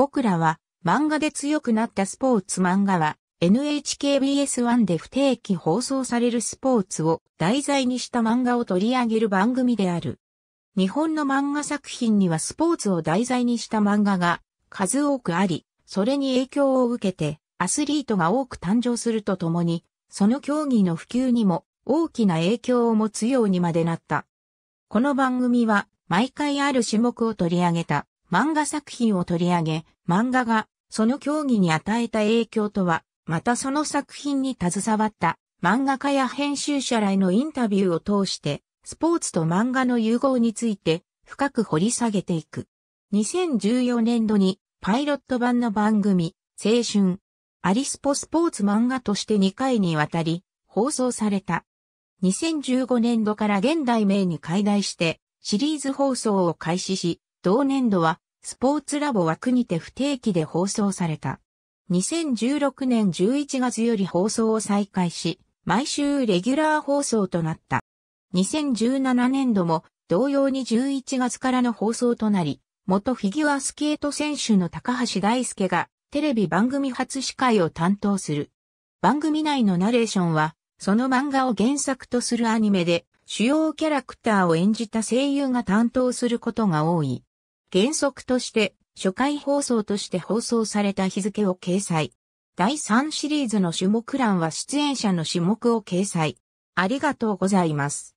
僕らは漫画で強くなったスポーツ漫画は NHKBS1 で不定期放送されるスポーツを題材にした漫画を取り上げる番組である。日本の漫画作品にはスポーツを題材にした漫画が数多くあり、それに影響を受けてアスリートが多く誕生するとともに、その競技の普及にも大きな影響を持つようにまでなった。この番組は毎回ある種目を取り上げた。漫画作品を取り上げ、漫画がその競技に与えた影響とは、またその作品に携わった漫画家や編集者らへのインタビューを通して、スポーツと漫画の融合について深く掘り下げていく。2014年度にパイロット版の番組、青春、アリスポスポーツ漫画として2回にわたり放送された。2015年度から現代名に解題してシリーズ放送を開始し、同年度は、スポーツラボ枠にて不定期で放送された。2016年11月より放送を再開し、毎週レギュラー放送となった。2017年度も同様に11月からの放送となり、元フィギュアスケート選手の高橋大輔がテレビ番組初司会を担当する。番組内のナレーションは、その漫画を原作とするアニメで、主要キャラクターを演じた声優が担当することが多い。原則として、初回放送として放送された日付を掲載。第3シリーズの種目欄は出演者の種目を掲載。ありがとうございます。